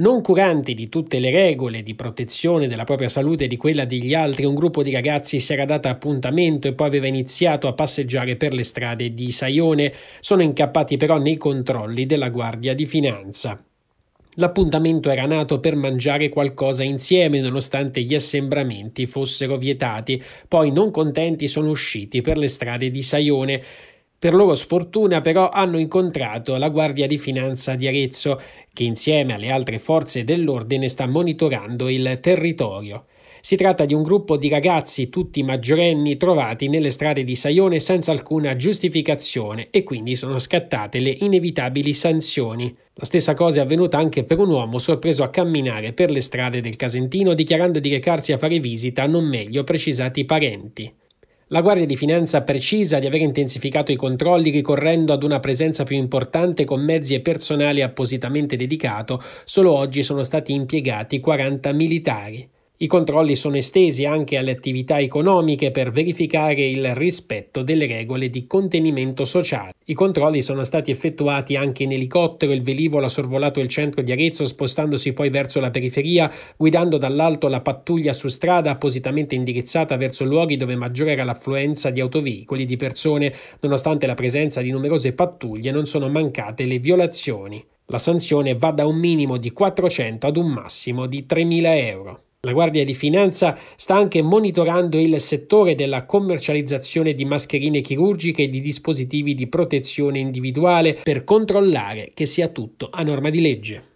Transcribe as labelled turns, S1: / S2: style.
S1: Non curanti di tutte le regole di protezione della propria salute e di quella degli altri, un gruppo di ragazzi si era data appuntamento e poi aveva iniziato a passeggiare per le strade di Saione. Sono incappati però nei controlli della Guardia di Finanza. L'appuntamento era nato per mangiare qualcosa insieme nonostante gli assembramenti fossero vietati, poi non contenti sono usciti per le strade di Saione. Per loro sfortuna però hanno incontrato la Guardia di Finanza di Arezzo, che insieme alle altre forze dell'ordine sta monitorando il territorio. Si tratta di un gruppo di ragazzi, tutti maggiorenni, trovati nelle strade di Saione senza alcuna giustificazione e quindi sono scattate le inevitabili sanzioni. La stessa cosa è avvenuta anche per un uomo sorpreso a camminare per le strade del Casentino dichiarando di recarsi a fare visita a non meglio precisati parenti. La Guardia di Finanza precisa di aver intensificato i controlli ricorrendo ad una presenza più importante con mezzi e personale appositamente dedicato. Solo oggi sono stati impiegati 40 militari. I controlli sono estesi anche alle attività economiche per verificare il rispetto delle regole di contenimento sociale. I controlli sono stati effettuati anche in elicottero, il velivolo ha sorvolato il centro di Arezzo spostandosi poi verso la periferia, guidando dall'alto la pattuglia su strada appositamente indirizzata verso luoghi dove maggiore era l'affluenza di autoveicoli e di persone. Nonostante la presenza di numerose pattuglie non sono mancate le violazioni. La sanzione va da un minimo di 400 ad un massimo di 3.000 euro. La Guardia di Finanza sta anche monitorando il settore della commercializzazione di mascherine chirurgiche e di dispositivi di protezione individuale per controllare che sia tutto a norma di legge.